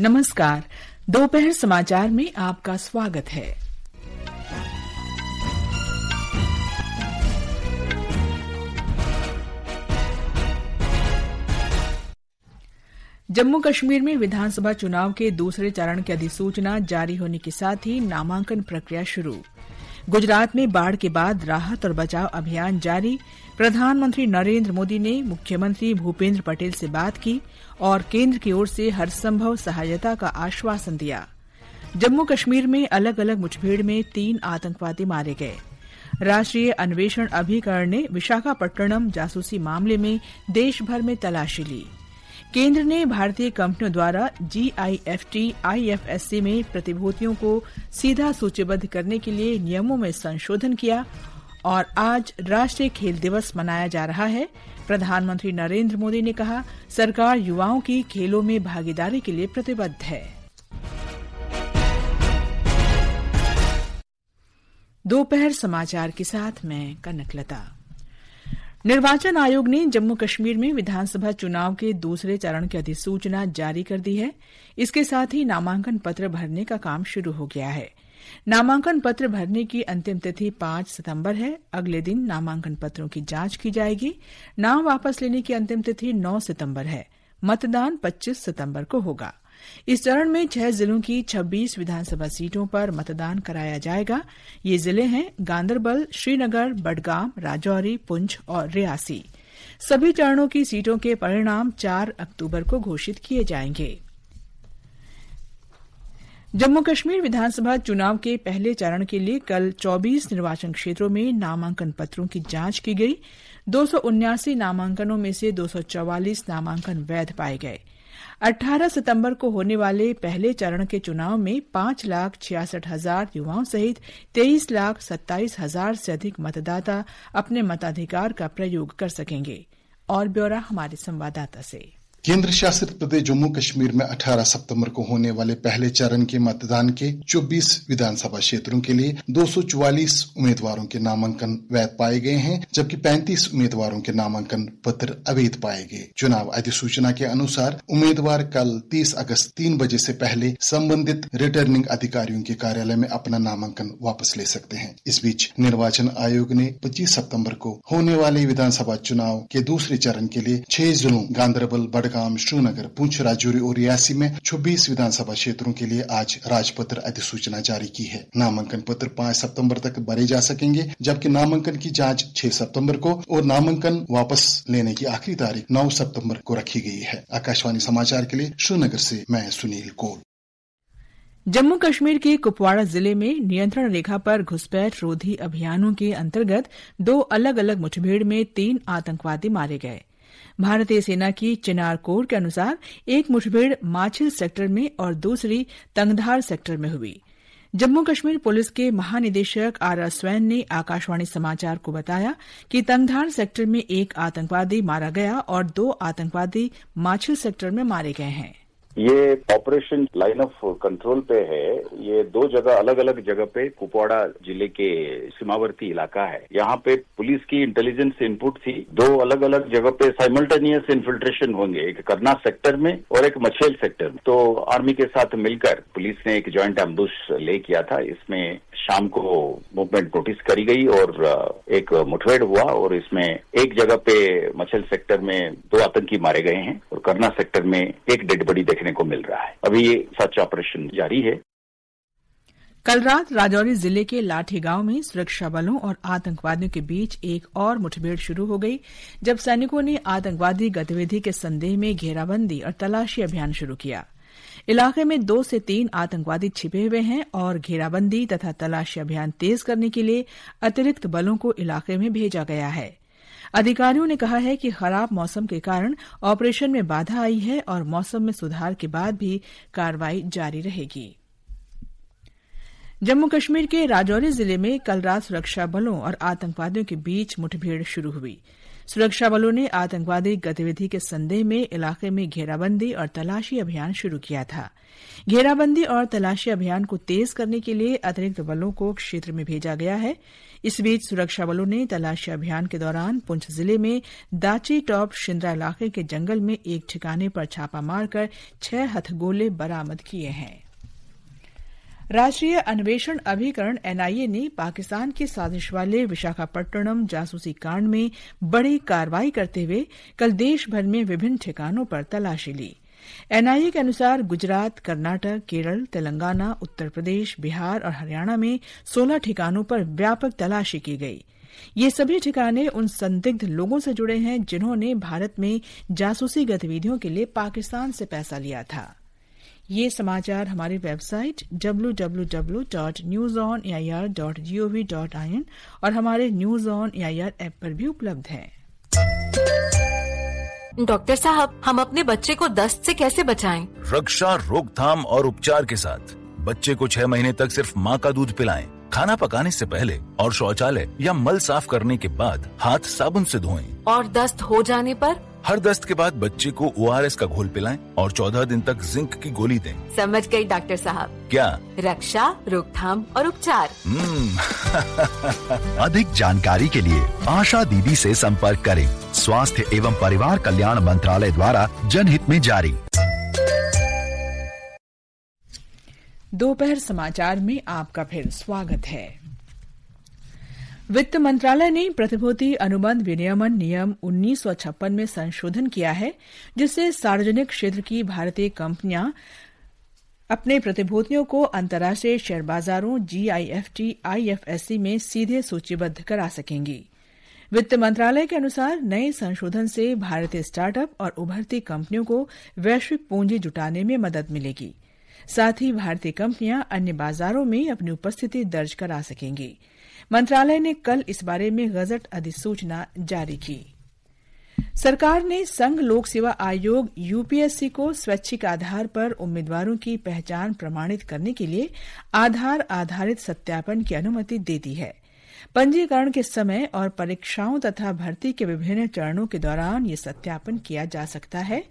नमस्कार दोपहर समाचार में आपका स्वागत है जम्मू कश्मीर में विधानसभा चुनाव के दूसरे चरण की अधिसूचना जारी होने के साथ ही नामांकन प्रक्रिया शुरू गुजरात में बाढ़ के बाद राहत और बचाव अभियान जारी प्रधानमंत्री नरेंद्र मोदी ने मुख्यमंत्री भूपेंद्र पटेल से बात की और केंद्र की ओर से हर संभव सहायता का आश्वासन दिया जम्मू कश्मीर में अलग अलग मुठभेड़ में तीन आतंकवादी मारे गए राष्ट्रीय अन्वेषण अभिकरण ने विशाखापट्टनम जासूसी मामले में देशभर में तलाशी ली केंद्र ने भारतीय कंपनियों द्वारा जीआईएफटी आईएफएससी में प्रतिभूतियों को सीधा सूचीबद्ध करने के लिए नियमों में संशोधन किया और आज राष्ट्रीय खेल दिवस मनाया जा रहा है प्रधानमंत्री नरेंद्र मोदी ने कहा सरकार युवाओं की खेलों में भागीदारी के लिए प्रतिबद्ध है दोपहर समाचार के साथ मैं कनकलता निर्वाचन आयोग ने जम्मू कश्मीर में विधानसभा चुनाव के दूसरे चरण की अधिसूचना जारी कर दी है इसके साथ ही नामांकन पत्र भरने का काम शुरू हो गया है नामांकन पत्र भरने की अंतिम तिथि 5 सितंबर है अगले दिन नामांकन पत्रों की जांच की जाएगी नाम वापस लेने की अंतिम तिथि 9 सितंबर है मतदान 25 सितंबर को होगा इस चरण में छह जिलों की 26 विधानसभा सीटों पर मतदान कराया जाएगा ये जिले हैं गांधरबल श्रीनगर बडगाम राजौरी पुंछ और रियासी सभी चरणों की सीटों के परिणाम 4 अक्टूबर को घोषित किए जाएंगे जम्मू कश्मीर विधानसभा चुनाव के पहले चरण के लिए कल 24 निर्वाचन क्षेत्रों में नामांकन पत्रों की जांच की गई दो नामांकनों में से 244 नामांकन वैध पाए गए 18 सितंबर को होने वाले पहले चरण के चुनाव में पांच लाख छियासठ हजार युवाओं सहित तेईस लाख सत्ताईस हजार से अधिक मतदाता अपने मताधिकार का प्रयोग कर सकेंगे और ब्यौरा हमारे संवाददाता से केंद्र शासित प्रदेश जम्मू कश्मीर में 18 सितंबर को होने वाले पहले चरण के मतदान के 24 विधानसभा क्षेत्रों के लिए 244 उम्मीदवारों के नामांकन वैध पाए गए हैं जबकि 35 उम्मीदवारों के नामांकन पत्र अवैध पाए गए चुनाव अधिसूचना के अनुसार उम्मीदवार कल 30 अगस्त तीन बजे से पहले संबंधित रिटर्निंग अधिकारियों के कार्यालय में अपना नामांकन वापस ले सकते हैं इस बीच निर्वाचन आयोग ने पच्चीस सितम्बर को होने वाले विधानसभा चुनाव के दूसरे चरण के लिए छह जिलों गांधरबल बड़गा बड़गाम श्रीनगर पूंछ राजौरी और रियासी में 26 विधानसभा क्षेत्रों के लिए आज राजपत्र अधिसूचना जारी की है नामांकन पत्र 5 सितंबर तक भरे जा सकेंगे जबकि नामांकन की जांच 6 सितंबर को और नामांकन वापस लेने की आखिरी तारीख 9 सितंबर को रखी गई है आकाशवाणी समाचार के लिए श्रीनगर से मैं सुनील कौल जम्मू कश्मीर के कुपवाड़ा जिले में नियंत्रण रेखा पर घुसपैठ रोधी अभियानों के अंतर्गत दो अलग अलग मुठभेड़ में तीन आतंकवादी मारे गए भारतीय सेना की चिनार कोर के अनुसार एक मुठभेड़ माछिल सेक्टर में और दूसरी तंगधार सेक्टर में हुई जम्मू कश्मीर पुलिस के महानिदेशक आर आर स्वैन ने आकाशवाणी समाचार को बताया कि तंगधार सेक्टर में एक आतंकवादी मारा गया और दो आतंकवादी माछिल सेक्टर में मारे गए हैं ये ऑपरेशन लाइन ऑफ कंट्रोल पे है ये दो जगह अलग अलग जगह पे कुपवाड़ा जिले के सीमावर्ती इलाका है यहाँ पे पुलिस की इंटेलिजेंस इनपुट थी दो अलग अलग जगह पे साइमल्टेनियस इन्फिल्ट्रेशन होंगे एक करना सेक्टर में और एक मछेल सेक्टर में तो आर्मी के साथ मिलकर पुलिस ने एक ज्वाइंट एम्बुश ले किया था इसमें शाम को मूवमेंट नोटिस करी गई और एक मुठभेड़ हुआ और इसमें एक जगह पे मछेल सेक्टर में दो आतंकी मारे गए हैं और करना सेक्टर में एक डेड बॉडी देखने देखने को मिल रहा है अभी ये सर्च ऑपरेशन जारी है कल रात राजौरी जिले के लाठी गांव में सुरक्षा बलों और आतंकवादियों के बीच एक और मुठभेड़ शुरू हो गई जब सैनिकों ने आतंकवादी गतिविधि के संदेह में घेराबंदी और तलाशी अभियान शुरू किया इलाके में दो से तीन आतंकवादी छिपे हुए हैं और घेराबंदी तथा तलाशी अभियान तेज करने के लिए अतिरिक्त बलों को इलाके में भेजा गया है अधिकारियों ने कहा है कि खराब मौसम के कारण ऑपरेशन में बाधा आई है और मौसम में सुधार के बाद भी कार्रवाई जारी रहेगी जम्मू कश्मीर के राजौरी जिले में कल रात सुरक्षा बलों और आतंकवादियों के बीच मुठभेड़ शुरू हुई है सुरक्षा बलों ने आतंकवादी गतिविधि के संदेह में इलाके में घेराबंदी और तलाशी अभियान शुरू किया था घेराबंदी और तलाशी अभियान को तेज करने के लिए अतिरिक्त बलों को क्षेत्र में भेजा गया है इस बीच सुरक्षा बलों ने तलाशी अभियान के दौरान पुंछ जिले में दाची टॉप शिंद्रा इलाके के जंगल में एक ठिकाने पर छापा मारकर छह हथगोले बरामद किए हैं राष्ट्रीय अन्वेषण अभिकरण एनआईए ने पाकिस्तान के साजिश वाले विशाखापट्टनम जासूसी कांड में बड़ी कार्रवाई करते हुए कल देश भर में विभिन्न ठिकानों पर तलाशी ली एनआईए के अनुसार गुजरात कर्नाटक केरल तेलंगाना उत्तर प्रदेश बिहार और हरियाणा में 16 ठिकानों पर व्यापक तलाशी की गई ये सभी ठिकाने उन संदिग्ध लोगों से जुड़े हैं जिन्होंने भारत में जासूसी गतिविधियों के लिए पाकिस्तान से पैसा लिया था ये समाचार हमारी वेबसाइट www.newsonair.gov.in और हमारे न्यूज ऑन एआईआर ऐप पर भी उपलब्ध है डॉक्टर साहब हम अपने बच्चे को दस्त से कैसे बचाएं? रक्षा रोकथाम और उपचार के साथ बच्चे को छह महीने तक सिर्फ माँ का दूध पिलाएं। खाना पकाने से पहले और शौचालय या मल साफ करने के बाद हाथ साबुन से धोएं। और दस्त हो जाने पर हर दस्त के बाद बच्चे को ओ का घोल पिलाएं और चौदह दिन तक जिंक की गोली दें। समझ गई डॉक्टर साहब क्या रक्षा रोकथाम और उपचार हम्म। अधिक जानकारी के लिए आशा दीदी से संपर्क करें स्वास्थ्य एवं परिवार कल्याण मंत्रालय द्वारा जनहित में जारी दोपहर समाचार में आपका फिर स्वागत है वित्त मंत्रालय ने प्रतिभूति अनुबंध विनियमन नियम उन्नीस में संशोधन किया है जिससे सार्वजनिक क्षेत्र की भारतीय कंपनियां अपने प्रतिभूतियों को अंतर्राष्ट्रीय शेयर बाजारों जीआईएफटी आईएफएससी में सीधे सूचीबद्ध करा सकेंगी वित्त मंत्रालय के अनुसार नए संशोधन से भारतीय स्टार्टअप और उभरती कंपनियों को वैश्विक पूंजी जुटाने में मदद मिलेगी साथ ही भारतीय कंपनियां अन्य बाजारों में अपनी उपस्थिति दर्ज करा सकेंगी मंत्रालय ने कल इस बारे में गजट अधिसूचना जारी की सरकार ने संघ लोक सेवा आयोग यूपीएससी को स्वैच्छिक आधार पर उम्मीदवारों की पहचान प्रमाणित करने के लिए आधार आधारित सत्यापन की अनुमति दे दी है पंजीकरण के समय और परीक्षाओं तथा भर्ती के विभिन्न चरणों के दौरान ये सत्यापन किया जा सकता है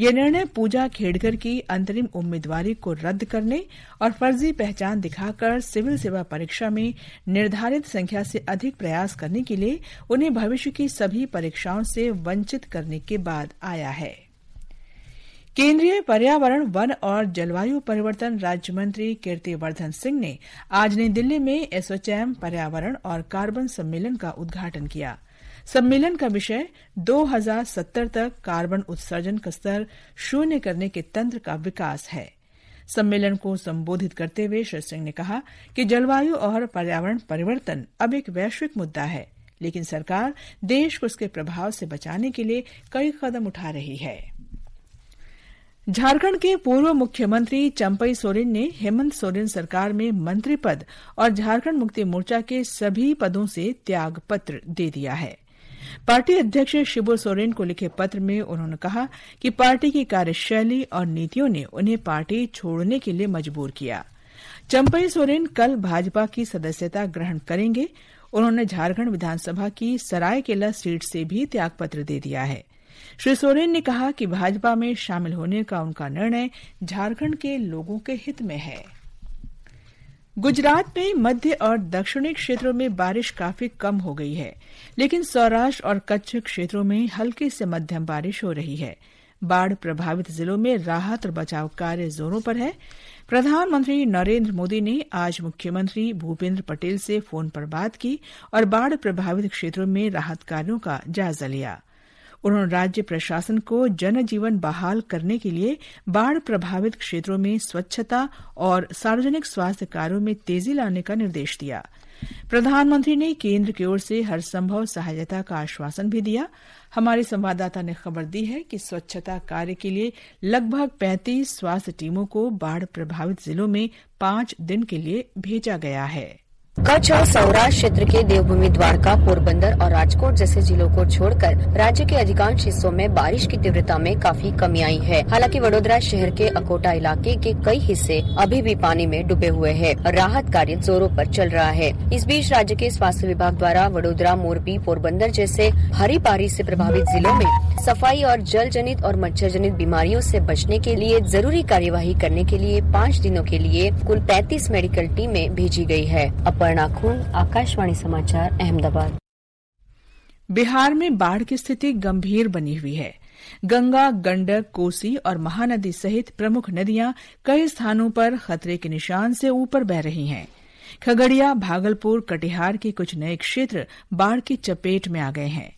ये निर्णय पूजा खेड़कर की अंतरिम उम्मीदवारी को रद्द करने और फर्जी पहचान दिखाकर सिविल सेवा परीक्षा में निर्धारित संख्या से अधिक प्रयास करने के लिए उन्हें भविष्य की सभी परीक्षाओं से वंचित करने के बाद आया है केंद्रीय पर्यावरण वन और जलवायु परिवर्तन राज्य मंत्री कीर्तिवर्धन सिंह ने आज नई दिल्ली में एसओचैम पर्यावरण और कार्बन सम्मेलन का उद्घाटन किया सम्मेलन का विषय 2070 तक कार्बन उत्सर्जन का स्तर शून्य करने के तंत्र का विकास है सम्मेलन को संबोधित करते हुए श्री सिंह ने कहा कि जलवायु और पर्यावरण परिवर्तन अब एक वैश्विक मुद्दा है लेकिन सरकार देश को उसके प्रभाव से बचाने के लिए कई कदम उठा रही है झारखंड के पूर्व मुख्यमंत्री चंपई सोरेन ने हेमंत सोरेन सरकार में मंत्री पद और झारखंड मुक्ति मोर्चा के सभी पदों से त्याग पत्र दे दिया है पार्टी अध्यक्ष शिबू सोरेन को लिखे पत्र में उन्होंने कहा कि पार्टी की कार्यशैली और नीतियों ने उन्हें पार्टी छोड़ने के लिए मजबूर किया चंपई सोरेन कल भाजपा की सदस्यता ग्रहण करेंगे उन्होंने झारखंड विधानसभा की सरायकेला सीट से भी त्यागपत्र दे दिया है श्री सोरेन ने कहा कि भाजपा में शामिल होने का उनका निर्णय झारखंड के लोगों के हित में है गुजरात में मध्य और दक्षिणी क्षेत्रों में बारिश काफी कम हो गई है लेकिन सौराष्ट्र और कच्छ क्षेत्रों में हल्की से मध्यम बारिश हो रही है बाढ़ प्रभावित जिलों में राहत और बचाव कार्य जोरों पर है प्रधानमंत्री नरेंद्र मोदी ने आज मुख्यमंत्री भूपेंद्र पटेल से फोन पर बात की और बाढ़ प्रभावित क्षेत्रों में राहत कार्यों का जायजा लिया उन्होंने राज्य प्रशासन को जनजीवन बहाल करने के लिए बाढ़ प्रभावित क्षेत्रों में स्वच्छता और सार्वजनिक स्वास्थ्य कार्यों में तेजी लाने का निर्देश दिया प्रधानमंत्री ने केंद्र की ओर से हर संभव सहायता का आश्वासन भी दिया हमारे संवाददाता ने खबर दी है कि स्वच्छता कार्य के लिए लगभग 35 स्वास्थ्य टीमों को बाढ़ प्रभावित जिलों में पांच दिन के लिए भेजा गया है कच्छ और सौराष्ट्र क्षेत्र के देवभूमि द्वारका पोरबंदर और राजकोट जैसे जिलों को छोड़कर राज्य के अधिकांश हिस्सों में बारिश की तीव्रता में काफी कमी आई है हालांकि वडोदरा शहर के अकोटा इलाके के कई हिस्से अभी भी पानी में डूबे हुए हैं और राहत कार्य जोरों पर चल रहा है इस बीच राज्य के स्वास्थ्य विभाग द्वारा वडोदरा मोरबी पोरबंदर जैसे भारी पारी ऐसी प्रभावित जिलों में सफाई और जल जनित और मच्छर जनित बीमारियों ऐसी बचने के लिए जरूरी कार्यवाही करने के लिए पाँच दिनों के लिए कुल पैंतीस मेडिकल टीमें भेजी गयी है अपर अपर्णा खून आकाशवाणी समाचार अहमदाबाद बिहार में बाढ़ की स्थिति गंभीर बनी हुई है गंगा गंडक कोसी और महानदी सहित प्रमुख नदियां कई स्थानों पर खतरे के निशान से ऊपर बह रही हैं खगड़िया भागलपुर कटिहार के कुछ नए क्षेत्र बाढ़ की चपेट में आ गए हैं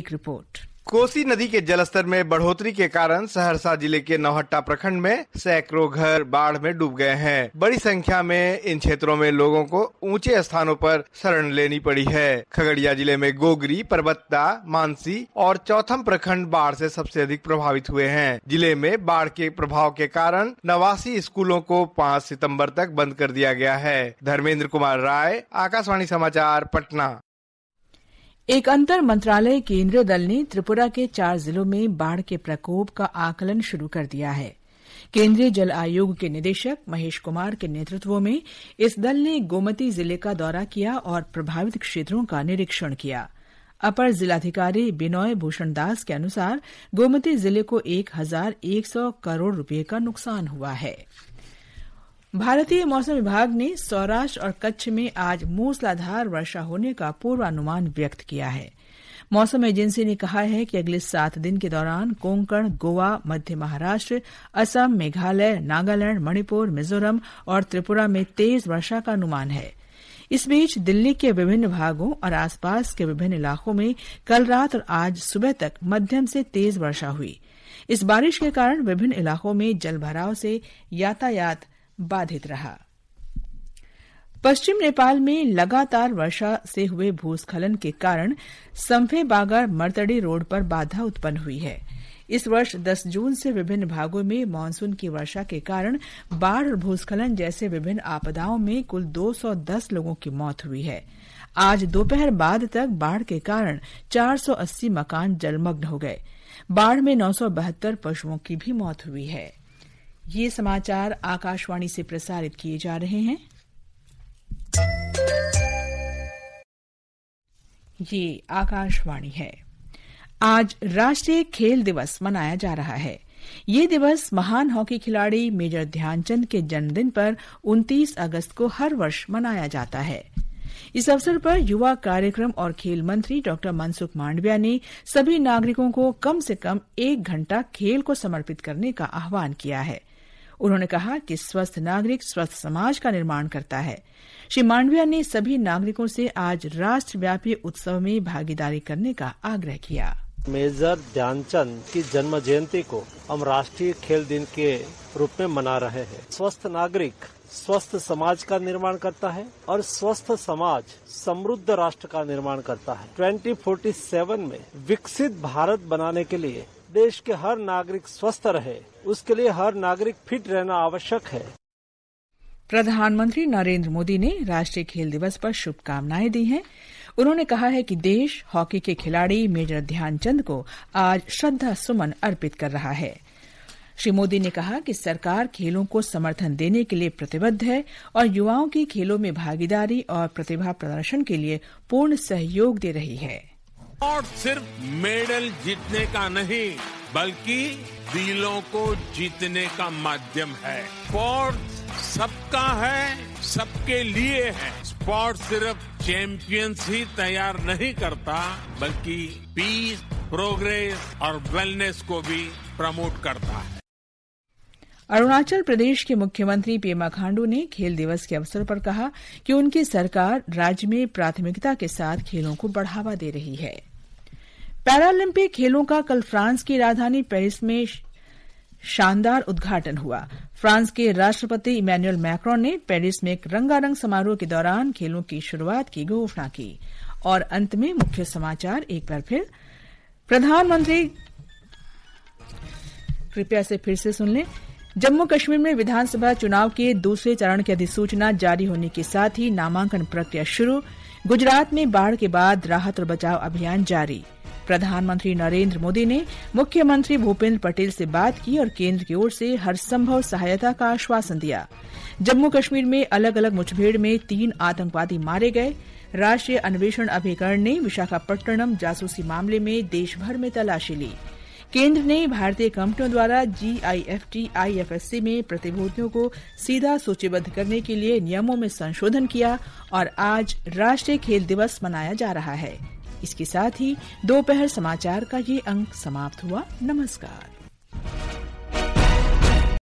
एक रिपोर्ट कोसी नदी के जलस्तर में बढ़ोतरी के कारण सहरसा जिले के नौहट्टा प्रखंड में सैकड़ों घर बाढ़ में डूब गए हैं बड़ी संख्या में इन क्षेत्रों में लोगों को ऊंचे स्थानों पर शरण लेनी पड़ी है खगड़िया जिले में गोगरी परबत्ता मानसी और चौथम प्रखंड बाढ़ से सबसे अधिक प्रभावित हुए हैं जिले में बाढ़ के प्रभाव के कारण नवासी स्कूलों को पाँच सितम्बर तक बंद कर दिया गया है धर्मेंद्र कुमार राय आकाशवाणी समाचार पटना एक अंतर मंत्रालय केंद्रीय दल ने त्रिपुरा के चार जिलों में बाढ़ के प्रकोप का आकलन शुरू कर दिया है केंद्रीय जल आयोग के निदेशक महेश कुमार के नेतृत्व में इस दल ने गोमती जिले का दौरा किया और प्रभावित क्षेत्रों का निरीक्षण किया अपर जिलाधिकारी बिनोय भूषण दास के अनुसार गोमती जिले को एक हजार एक सौ करोड़ रुपए का नुकसान हुआ है भारतीय मौसम विभाग ने सौराष्ट्र और कच्छ में आज मूसलाधार वर्षा होने का पूर्वानुमान व्यक्त किया है मौसम एजेंसी ने कहा है कि अगले सात दिन के दौरान कोंकण गोवा मध्य महाराष्ट्र असम मेघालय नागालैंड मणिपुर मिजोरम और त्रिपुरा में तेज वर्षा का अनुमान है इस बीच दिल्ली के विभिन्न भागों और आसपास के विभिन्न इलाकों में कल रात और आज सुबह तक मध्यम से तेज वर्षा हुई इस बारिश के कारण विभिन्न इलाकों में जलभराव से यातायात बाधित रहा पश्चिम नेपाल में लगातार वर्षा से हुए भूस्खलन के कारण संफे बागर मरतड़ी रोड पर बाधा उत्पन्न हुई है इस वर्ष 10 जून से विभिन्न भागों में मॉनसून की वर्षा के कारण बाढ़ और भूस्खलन जैसे विभिन्न आपदाओं में कुल 210 लोगों की मौत हुई है आज दोपहर बाद तक बाढ़ के कारण 480 मकान जलमग्न हो गए बाढ़ में नौ पशुओं की भी मौत हुई है ये समाचार आकाशवाणी से प्रसारित किए जा रहे हैं ये आकाशवाणी है आज राष्ट्रीय खेल दिवस मनाया जा रहा है ये दिवस महान हॉकी खिलाड़ी मेजर ध्यानचंद के जन्मदिन पर 29 अगस्त को हर वर्ष मनाया जाता है इस अवसर पर युवा कार्यक्रम और खेल मंत्री डॉ मनसुख मांडविया ने सभी नागरिकों को कम से कम एक घंटा खेल को समर्पित करने का आह्वान किया है उन्होंने कहा कि स्वस्थ नागरिक स्वस्थ समाज का निर्माण करता है श्री मांडविया ने सभी नागरिकों से आज राष्ट्रव्यापी उत्सव में भागीदारी करने का आग्रह किया मेजर ध्यानचंद की जन्म जयंती को हम राष्ट्रीय खेल दिन के रूप में मना रहे हैं स्वस्थ नागरिक स्वस्थ समाज का निर्माण करता है और स्वस्थ समाज समृद्ध राष्ट्र का निर्माण करता है 2047 में विकसित भारत बनाने के लिए देश के हर नागरिक स्वस्थ रहे उसके लिए हर नागरिक फिट रहना आवश्यक है प्रधानमंत्री नरेंद्र मोदी ने राष्ट्रीय खेल दिवस पर शुभकामनाएं दी हैं उन्होंने कहा है कि देश हॉकी के खिलाड़ी मेजर ध्यानचंद को आज श्रद्धा सुमन अर्पित कर रहा है श्री मोदी ने कहा कि सरकार खेलों को समर्थन देने के लिए प्रतिबद्ध है और युवाओं की खेलों में भागीदारी और प्रतिभा प्रदर्शन के लिए पूर्ण सहयोग दे रही है और सिर्फ मेडल जीतने का नहीं बल्कि दिलों को जीतने का माध्यम है स्पोर्ट सबका है सबके लिए है स्पोर्ट सिर्फ चैंपियंस ही तैयार नहीं करता बल्कि पीस प्रोग्रेस और वेलनेस को भी प्रमोट करता है अरुणाचल प्रदेश के मुख्यमंत्री पेमा खांडू ने खेल दिवस के अवसर पर कहा कि उनकी सरकार राज्य में प्राथमिकता के साथ खेलों को बढ़ावा दे रही है पैरालंपिक खेलों का कल फ्रांस की राजधानी पेरिस में शानदार उद्घाटन हुआ फ्रांस के राष्ट्रपति इमैनुअल मैक्रॉन ने पेरिस में एक रंगारंग समारोह के दौरान खेलों की शुरुआत की घोषणा की और अंत में मुख्य समाचार एक बार फिर प्रधानमंत्री कृपया से फिर से सुन लें जम्मू कश्मीर में विधानसभा चुनाव के दूसरे चरण की अधिसूचना जारी होने के साथ ही नामांकन प्रक्रिया शुरू गुजरात में बाढ़ के बाद राहत और बचाव अभियान जारी प्रधानमंत्री नरेंद्र मोदी ने मुख्यमंत्री भूपेंद्र पटेल से बात की और केंद्र की ओर से हर संभव सहायता का आश्वासन दिया जम्मू कश्मीर में अलग अलग मुठभेड़ में तीन आतंकवादी मारे गए राष्ट्रीय अन्वेषण अभिकरण ने विशाखापट्टनम जासूसी मामले में देशभर में तलाशी ली केंद्र ने भारतीय कंपनियों द्वारा जीआईएफटी आईएफएससी में प्रतिभूतियों को सीधा सूचीबद्ध करने के लिए नियमों में संशोधन किया और आज राष्ट्रीय खेल दिवस मनाया जा रहा है इसके साथ ही दोपहर समाचार का ये अंक समाप्त हुआ नमस्कार